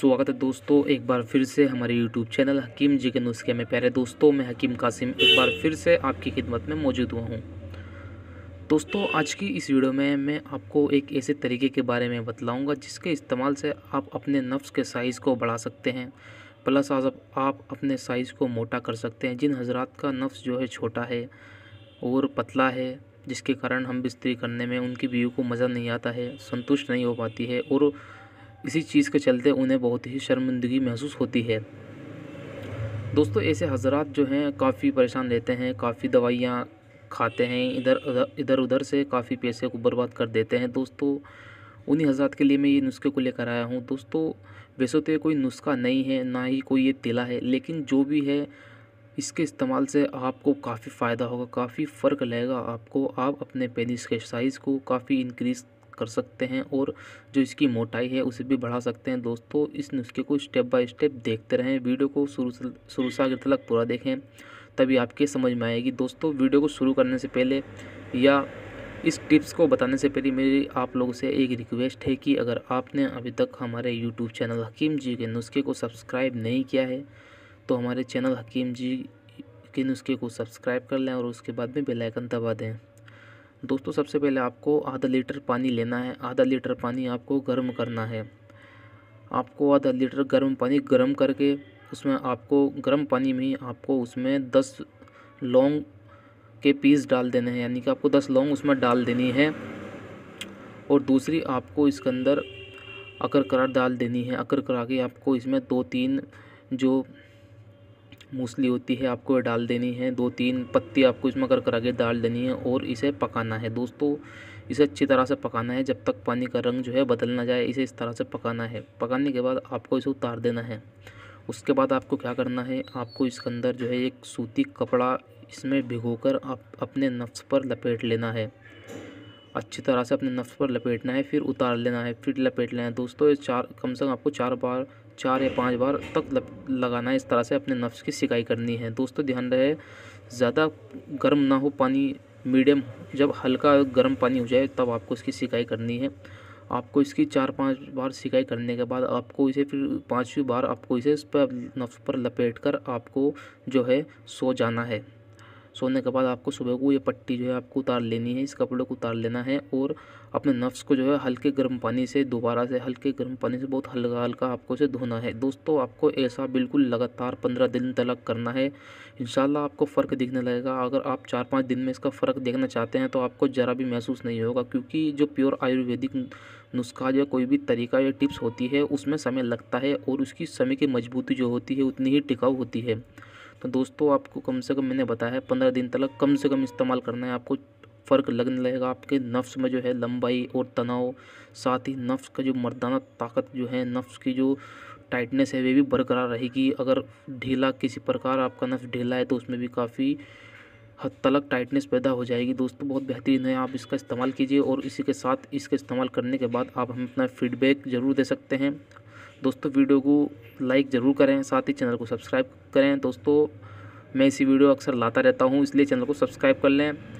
स्वागत है दोस्तों एक बार फिर से हमारे यूट्यूब चैनल हकीम जी के नुस्खे में प्यारे दोस्तों मैं हकीम कासिम एक बार फिर से आपकी खिदमत में मौजूद हुआ हूँ दोस्तों आज की इस वीडियो में मैं आपको एक ऐसे तरीके के बारे में बतलाऊंगा जिसके इस्तेमाल से आप अपने नफ्स के साइज़ को बढ़ा सकते हैं प्लस आज आप अपने साइज़ को मोटा कर सकते हैं जिन हजरात का नफ्स जो है छोटा है और पतला है जिसके कारण हम बिस्तरी करने में उनकी बीवी को मज़ा नहीं आता है संतुष्ट नहीं हो पाती है और इसी चीज़ के चलते उन्हें बहुत ही शर्मिंदगी महसूस होती है दोस्तों ऐसे हजरात जो हैं काफ़ी परेशान रहते हैं काफ़ी दवाइयाँ खाते हैं इधर उधर इधर उधर से काफ़ी पैसे को बर्बाद कर देते हैं दोस्तों उन्हीं हजरात के लिए मैं ये नुस्खे को लेकर आया हूँ दोस्तों वैसे तो ये कोई नुस्खा नहीं है ना ही कोई ये तिला है लेकिन जो भी है इसके इस्तेमाल से आपको काफ़ी फ़ायदा होगा काफ़ी फ़र्क लगेगा आपको आप अपने पेनिस के साइज़ को काफ़ी इनक्रीज़ कर सकते हैं और जो इसकी मोटाई है उसे भी बढ़ा सकते हैं दोस्तों इस नुस्खे को स्टेप बाय स्टेप देखते रहें वीडियो को शुरू से शुरू से आगे तक पूरा देखें तभी आपके समझ में आएगी दोस्तों वीडियो को शुरू करने से पहले या इस टिप्स को बताने से पहले मेरी आप लोगों से एक रिक्वेस्ट है कि अगर आपने अभी तक हमारे यूट्यूब चैनल हकीम जी के नुस्खे को सब्सक्राइब नहीं किया है तो हमारे चैनल हकीम जी के नुस्खे को सब्सक्राइब कर लें और उसके बाद में बेलाइकन दबा दें दोस्तों सबसे पहले आपको आधा लीटर पानी लेना है आधा लीटर पानी आपको गर्म करना है आपको आधा लीटर गर्म पानी गर्म करके उसमें आपको गर्म पानी में ही आपको उसमें दस लौंग के पीस डाल देने हैं यानी कि आपको दस लौंग उसमें डाल देनी है और दूसरी आपको इसके अंदर अकर करार डाल देनी है अकर करा के आपको इसमें दो तीन जो मूसली होती है आपको डाल देनी है दो तीन पत्ती आपको इसमें कर कर के डाल देनी है और इसे पकाना है दोस्तों इसे अच्छी तरह से पकाना है जब तक पानी का रंग जो है बदल ना जाए इसे इस तरह से पकाना है पकाने के बाद आपको इसे उतार देना है उसके बाद आपको क्या करना है आपको इसके अंदर जो है एक सूती कपड़ा इसमें भिगोकर आप अपने नफ्स पर लपेट लेना है अच्छी तरह से अपने नफ्स पर लपेटना है फिर उतार लेना है फिर लपेट लेना है दोस्तों ये चार कम से कम आपको चार बार चार या पाँच बार तक लगाना है इस तरह से अपने नफ्स की सिकाई करनी है दोस्तों ध्यान रहे ज़्यादा गर्म ना हो पानी मीडियम जब हल्का गर्म पानी हो जाए तब आपको इसकी सिकाई करनी है आपको इसकी चार पांच बार सिकाई करने के बाद आपको इसे फिर पांचवी बार आपको इसे इस पर नफ्स पर लपेट कर आपको जो है सो जाना है सोने के बाद आपको सुबह को ये पट्टी जो है आपको उतार लेनी है इस कपड़े को उतार लेना है और अपने नफ्स को जो है हल्के गर्म पानी से दोबारा से हल्के गर्म पानी से बहुत हल्का हल्का आपको इसे धोना है दोस्तों आपको ऐसा बिल्कुल लगातार पंद्रह दिन तलक करना है इन आपको फ़र्क दिखने लगेगा अगर आप चार पाँच दिन में इसका फ़र्क देखना चाहते हैं तो आपको ज़रा भी महसूस नहीं होगा क्योंकि जो प्योर आयुर्वेदिक नुस्खा या कोई भी तरीका या टिप्स होती है उसमें समय लगता है और उसकी समय की मजबूती जो होती है उतनी ही टिकाऊ होती है तो दोस्तों आपको कम से कम मैंने बताया है पंद्रह दिन तक कम से कम इस्तेमाल करना है आपको फ़र्क लगने लगेगा आपके नफ्स में जो है लंबाई और तनाव साथ ही नफ्स का जो मर्दाना ताकत जो है नफ्स की जो टाइटनेस है वे भी बरकरार रहेगी अगर ढीला किसी प्रकार आपका नफ्स ढीला है तो उसमें भी काफ़ी हद तलक टाइटनेस पैदा हो जाएगी दोस्तों बहुत बेहतरीन है आप इसका इस्तेमाल कीजिए और इसी के साथ इसका इस्तेमाल करने के बाद आप हमें अपना फीडबैक ज़रूर दे सकते हैं दोस्तों वीडियो को लाइक ज़रूर करें साथ ही चैनल को सब्सक्राइब करें दोस्तों मैं इसी वीडियो अक्सर लाता रहता हूँ इसलिए चैनल को सब्सक्राइब कर लें